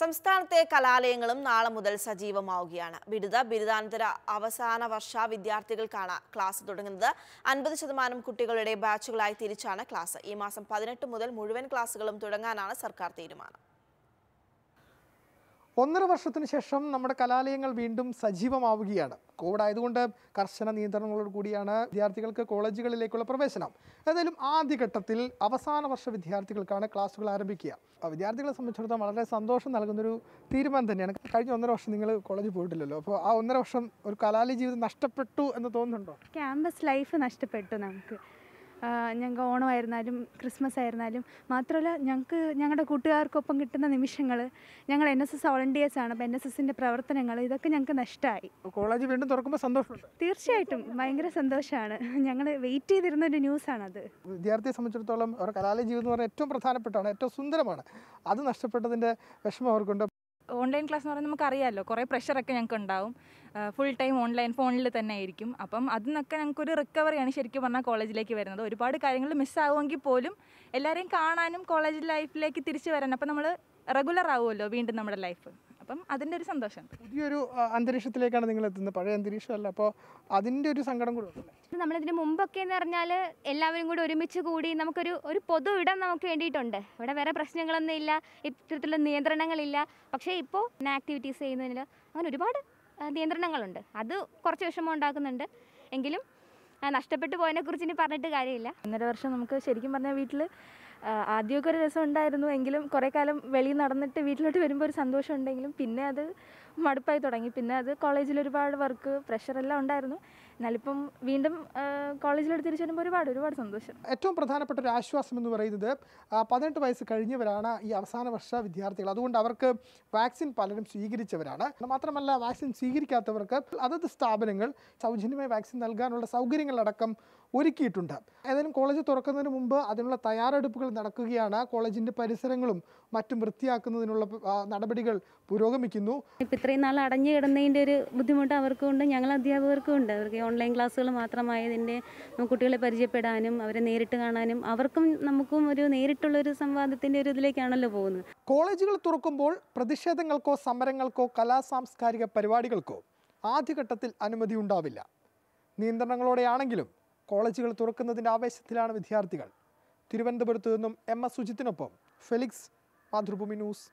സംസ്ഥാനത്തെ കലാലയങ്ങളും നാളെ മുതൽ സജീവമാവുകയാണ് ബിരുദ ബിരുദാനന്തര അവസാന വർഷ വിദ്യാർത്ഥികൾക്കാണ് ക്ലാസ് തുടങ്ങുന്നത് അൻപത് ശതമാനം കുട്ടികളുടെ ബാച്ചുകളായി തിരിച്ചാണ് ക്ലാസ് ഈ മാസം പതിനെട്ട് മുതൽ മുഴുവൻ ക്ലാസുകളും തുടങ്ങാനാണ് സർക്കാർ തീരുമാനം ഒന്നര വർഷത്തിന് ശേഷം നമ്മുടെ കലാലയങ്ങൾ വീണ്ടും സജീവമാവുകയാണ് കോവിഡ് ആയതുകൊണ്ട് കർശന നിയന്ത്രണങ്ങളോട് കൂടിയാണ് വിദ്യാർത്ഥികൾക്ക് കോളേജുകളിലേക്കുള്ള പ്രവേശനം ഏതായാലും ആദ്യഘട്ടത്തിൽ അവസാന വർഷ വിദ്യാർത്ഥികൾക്കാണ് ക്ലാസ്സുകൾ ആരംഭിക്കുക വിദ്യാർത്ഥികളെ സംബന്ധിച്ചിടത്തോളം വളരെ സന്തോഷം നൽകുന്നൊരു തീരുമാനം തന്നെയാണ് കഴിഞ്ഞ ഒന്നര വർഷം നിങ്ങൾ കോളേജിൽ പോയിട്ടില്ലല്ലോ അപ്പോൾ ആ ഒന്നര വർഷം ഒരു കലാലയ ജീവിതം നഷ്ടപ്പെട്ടു എന്ന് തോന്നുന്നുണ്ടോ ക്യാമ്പസ് ലൈഫ് നഷ്ടപ്പെട്ടു നമുക്ക് ഞങ്ങൾക്ക് ഓണമായിരുന്നാലും ക്രിസ്മസ് ആയിരുന്നാലും മാത്രമല്ല ഞങ്ങൾക്ക് ഞങ്ങളുടെ കൂട്ടുകാർക്കൊപ്പം കിട്ടുന്ന നിമിഷങ്ങൾ ഞങ്ങൾ എൻ എസ് എസ് വോളണ്ടിയേഴ്സാണ് അപ്പോൾ എൻ എസ് എസിൻ്റെ പ്രവർത്തനങ്ങൾ ഇതൊക്കെ ഞങ്ങൾക്ക് നഷ്ടമായി കോളേജ് വീണ്ടും തുറക്കുമ്പോൾ സന്തോഷമുണ്ട് തീർച്ചയായിട്ടും ഭയങ്കര സന്തോഷമാണ് ഞങ്ങൾ വെയിറ്റ് ചെയ്തിരുന്ന ഒരു ന്യൂസാണത് വിദ്യാർത്ഥിയെ സംബന്ധിച്ചിടത്തോളം അവരുടെ കലാലയ ജീവിതം എന്ന് പറഞ്ഞാൽ ഏറ്റവും പ്രധാനപ്പെട്ടതാണ് ഏറ്റവും സുന്ദരമാണ് അത് നഷ്ടപ്പെട്ടതിൻ്റെ വിഷമം അവർക്കുണ്ട് ഓൺലൈൻ ക്ലാസ് എന്ന് പറയുന്നത് നമുക്കറിയാമല്ലോ കുറേ പ്രഷറൊക്കെ ഞങ്ങൾക്ക് ഉണ്ടാവും ഫുൾ ടൈം ഓൺലൈൻ ഫോണിൽ തന്നെ ആയിരിക്കും അപ്പം അതിന്നൊക്കെ ഞങ്ങൾക്കൊരു റിക്കവറിയാണ് ശരിക്കും പറഞ്ഞാൽ കോളേജിലേക്ക് വരുന്നത് ഒരുപാട് കാര്യങ്ങൾ മിസ്സാവുമെങ്കിൽ പോലും എല്ലാവരെയും കാണാനും കോളേജ് ലൈഫിലേക്ക് തിരിച്ചു വരാൻ അപ്പം നമ്മൾ റെഗുലർ ആവുമല്ലോ വീണ്ടും നമ്മുടെ ലൈഫ് അപ്പം അതിൻ്റെ ഒരു സന്തോഷം പുതിയൊരു അന്തരീക്ഷത്തിലേക്കാണ് നിങ്ങൾ എത്തുന്നത് പഴയ അന്തരീക്ഷമല്ല അപ്പോൾ അതിൻ്റെ ഒരു സങ്കടം കൂടെ നമ്മളിതിന് മുമ്പൊക്കെ എന്ന് പറഞ്ഞാൽ എല്ലാവരും കൂടി ഒരുമിച്ച് കൂടി നമുക്കൊരു ഒരു പൊതു ഇടം നമുക്ക് വേണ്ടിയിട്ടുണ്ട് ഇവിടെ വേറെ പ്രശ്നങ്ങളൊന്നും ഇല്ല ഇത്തരത്തിലുള്ള നിയന്ത്രണങ്ങളില്ല പക്ഷേ ഇപ്പോൾ ആക്ടിവിറ്റീസ് ചെയ്യുന്നതിൽ അങ്ങനെ ഒരുപാട് നിയന്ത്രണങ്ങളുണ്ട് അത് കുറച്ച് വിഷമം ഉണ്ടാക്കുന്നുണ്ട് എങ്കിലും നഷ്ടപ്പെട്ടു പോയതിനെക്കുറിച്ച് ഇനി പറഞ്ഞിട്ട് കാര്യമില്ല ഒന്നര വർഷം നമുക്ക് ശരിക്കും പറഞ്ഞാൽ വീട്ടിൽ ആദ്യമൊക്കെ ഒരു ഉണ്ടായിരുന്നു എങ്കിലും കുറേ കാലം വെളിയിൽ നടന്നിട്ട് വീട്ടിലോട്ട് വരുമ്പോൾ ഒരു സന്തോഷം ഉണ്ടെങ്കിലും പിന്നെ അത് മടുപ്പായി തുടങ്ങി പിന്നെ അത് കോളേജിൽ ഒരുപാട് വർക്ക് പ്രഷറെല്ലാം ഉണ്ടായിരുന്നു എന്നാലിപ്പം വീണ്ടും കോളേജിലോട്ട് തിരിച്ചു വരുമ്പോൾ ഒരുപാട് ഒരുപാട് സന്തോഷം ഏറ്റവും പ്രധാനപ്പെട്ട ഒരു ആശ്വാസം എന്ന് പറയുന്നത് പതിനെട്ട് വയസ്സ് കഴിഞ്ഞവരാണ് ഈ അവസാന വർഷ വിദ്യാർത്ഥികൾ അതുകൊണ്ട് അവർക്ക് വാക്സിൻ പലരും സ്വീകരിച്ചവരാണ് മാത്രമല്ല വാക്സിൻ സ്വീകരിക്കാത്തവർക്ക് അതത് സ്ഥാപനങ്ങൾ സൗജന്യമായി വാക്സിൻ നൽകാനുള്ള സൗകര്യങ്ങളടക്കം ഒരുക്കിയിട്ടുണ്ട് ഏതായാലും കോളേജ് തുറക്കുന്നതിന് മുമ്പ് അതിനുള്ള തയ്യാറെടുപ്പുകൾ നടക്കുകയാണ് കോളേജിൻ്റെ പരിസരങ്ങളും മറ്റും വൃത്തിയാക്കുന്നതിനുള്ള നടപടികൾ പുരോഗമിക്കുന്നു ഇത്രയും നാൾ അടഞ്ഞു കിടന്നതിൻ്റെ ഒരു ബുദ്ധിമുട്ട് അവർക്കും ഉണ്ട് ഞങ്ങൾ അധ്യാപകർക്കും ഉണ്ട് അവർക്ക് ഓൺലൈൻ ക്ലാസ്സുകൾ മാത്രമായതിൻ്റെ കുട്ടികളെ പരിചയപ്പെടാനും അവരെ നേരിട്ട് കാണാനും അവർക്കും നമുക്കും ഒരു നേരിട്ടുള്ളൊരു സംവാദത്തിൻ്റെ ഒരു ഇതിലേക്കാണല്ലോ പോകുന്നത് കോളേജുകൾ തുറക്കുമ്പോൾ പ്രതിഷേധങ്ങൾക്കോ സമരങ്ങൾക്കോ കലാ സാംസ്കാരിക പരിപാടികൾക്കോ ആദ്യഘട്ടത്തിൽ അനുമതി ഉണ്ടാവില്ല നിയന്ത്രണങ്ങളോടെയാണെങ്കിലും കോളേജുകൾ തുറക്കുന്നതിൻ്റെ ആവേശത്തിലാണ് വിദ്യാർത്ഥികൾ തിരുവനന്തപുരത്തു നിന്നും എം എസ് സുജിത്തിനൊപ്പം ഫെലിക്സ് മാതൃഭൂമി ന്യൂസ്